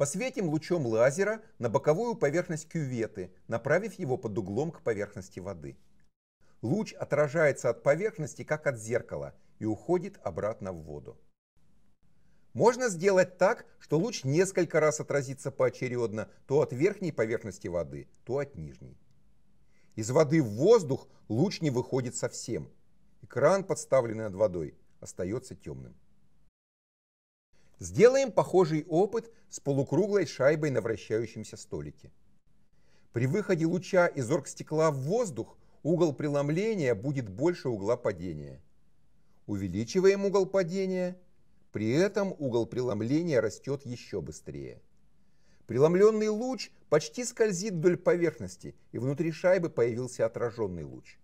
Посветим лучом лазера на боковую поверхность кюветы, направив его под углом к поверхности воды. Луч отражается от поверхности, как от зеркала, и уходит обратно в воду. Можно сделать так, что луч несколько раз отразится поочередно то от верхней поверхности воды, то от нижней. Из воды в воздух луч не выходит совсем. Экран, подставленный над водой, остается темным. Сделаем похожий опыт с полукруглой шайбой на вращающемся столике. При выходе луча из оргстекла в воздух угол преломления будет больше угла падения. Увеличиваем угол падения, при этом угол преломления растет еще быстрее. Преломленный луч почти скользит вдоль поверхности, и внутри шайбы появился отраженный луч.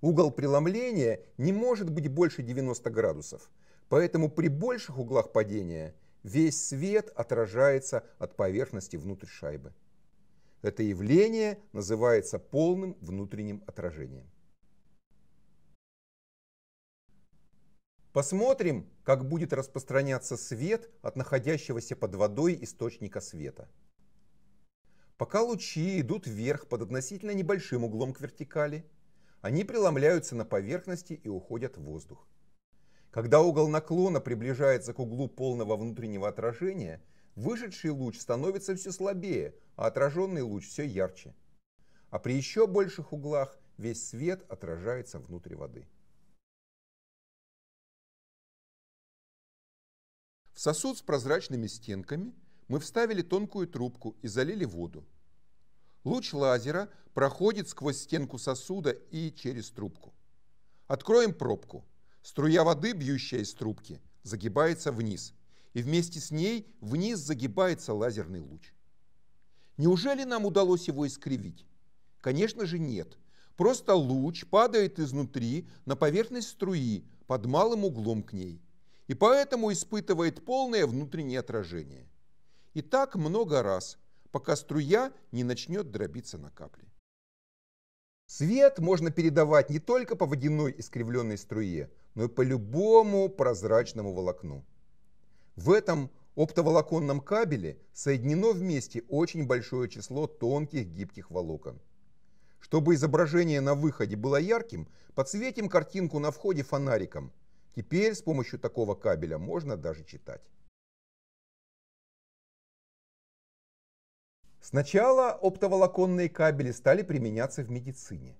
Угол преломления не может быть больше 90 градусов, Поэтому при больших углах падения весь свет отражается от поверхности внутрь шайбы. Это явление называется полным внутренним отражением. Посмотрим, как будет распространяться свет от находящегося под водой источника света. Пока лучи идут вверх под относительно небольшим углом к вертикали, они преломляются на поверхности и уходят в воздух. Когда угол наклона приближается к углу полного внутреннего отражения, вышедший луч становится все слабее, а отраженный луч все ярче. А при еще больших углах весь свет отражается внутри воды. В сосуд с прозрачными стенками мы вставили тонкую трубку и залили воду. Луч лазера проходит сквозь стенку сосуда и через трубку. Откроем пробку – Струя воды, бьющая из трубки, загибается вниз, и вместе с ней вниз загибается лазерный луч. Неужели нам удалось его искривить? Конечно же нет. Просто луч падает изнутри на поверхность струи под малым углом к ней, и поэтому испытывает полное внутреннее отражение. И так много раз, пока струя не начнет дробиться на капли. Свет можно передавать не только по водяной искривленной струе, но и по любому прозрачному волокну. В этом оптоволоконном кабеле соединено вместе очень большое число тонких гибких волокон. Чтобы изображение на выходе было ярким, подсветим картинку на входе фонариком. Теперь с помощью такого кабеля можно даже читать. Сначала оптоволоконные кабели стали применяться в медицине.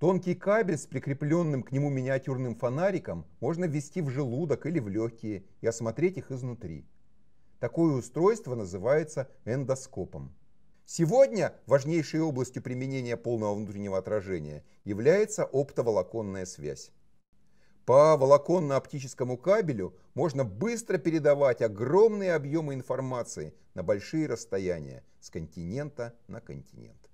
Тонкий кабель с прикрепленным к нему миниатюрным фонариком можно ввести в желудок или в легкие и осмотреть их изнутри. Такое устройство называется эндоскопом. Сегодня важнейшей областью применения полного внутреннего отражения является оптоволоконная связь. По волоконно-оптическому кабелю можно быстро передавать огромные объемы информации на большие расстояния с континента на континент.